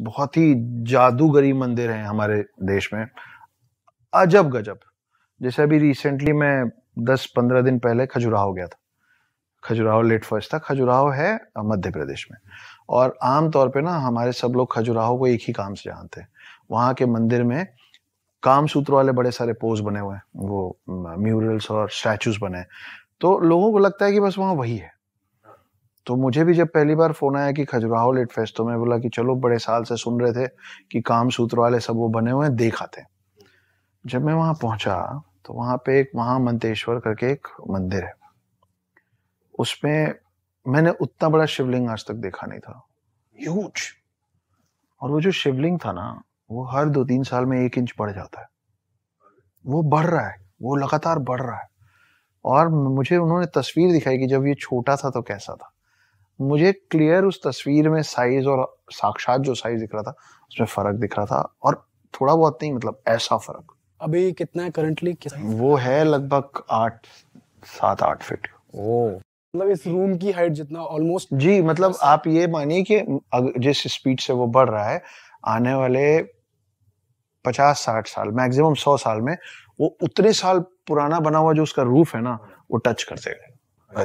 बहुत ही जादूगरी मंदिर हैं हमारे देश में अजब गजब जैसे अभी रिसेंटली मैं दस पंद्रह दिन पहले खजुराहो गया था खजुराहो लेट फर्स्ट था खजुराहो है मध्य प्रदेश में और आमतौर पे ना हमारे सब लोग खजुराहो को एक ही काम से जानते हैं वहाँ के मंदिर में काम सूत्र वाले बड़े सारे पोज बने हुए हैं वो म्यूरल्स और स्टैचूज बने हैं तो लोगों को लगता है कि बस वहाँ वही है तो मुझे भी जब पहली बार फ़ोन आया कि खजुराहो लिट फेस्ट तो मैं बोला कि चलो बड़े साल से सुन रहे थे कि काम सूत्र वाले सब वो बने हुए हैं देख आते जब मैं वहां पहुंचा तो वहां पे एक महामंतेश्वर करके एक मंदिर है उसमें मैंने उतना बड़ा शिवलिंग आज तक देखा नहीं था ह्यूज और वो जो शिवलिंग था ना वो हर दो तीन साल में एक इंच बढ़ जाता है वो बढ़ रहा है वो लगातार बढ़ रहा है और मुझे उन्होंने तस्वीर दिखाई कि जब ये छोटा था तो कैसा था मुझे क्लियर उस तस्वीर में साइज और साक्षात जो साइज दिख रहा था उसमें फर्क दिख रहा था और थोड़ा बहुत नहीं मतलब ऐसा फर्क अभी कितना है करंटली वो है लगभग आठ सात आठ फिट ओ मतलब इस रूम की हाइट जितना ऑलमोस्ट जी मतलब आप ये मानिए कि जिस स्पीड से वो बढ़ रहा है आने वाले पचास साठ साल मैक्सिमम सौ साल में वो उतने साल पुराना बना हुआ जो उसका रूफ है ना वो टच कर देगा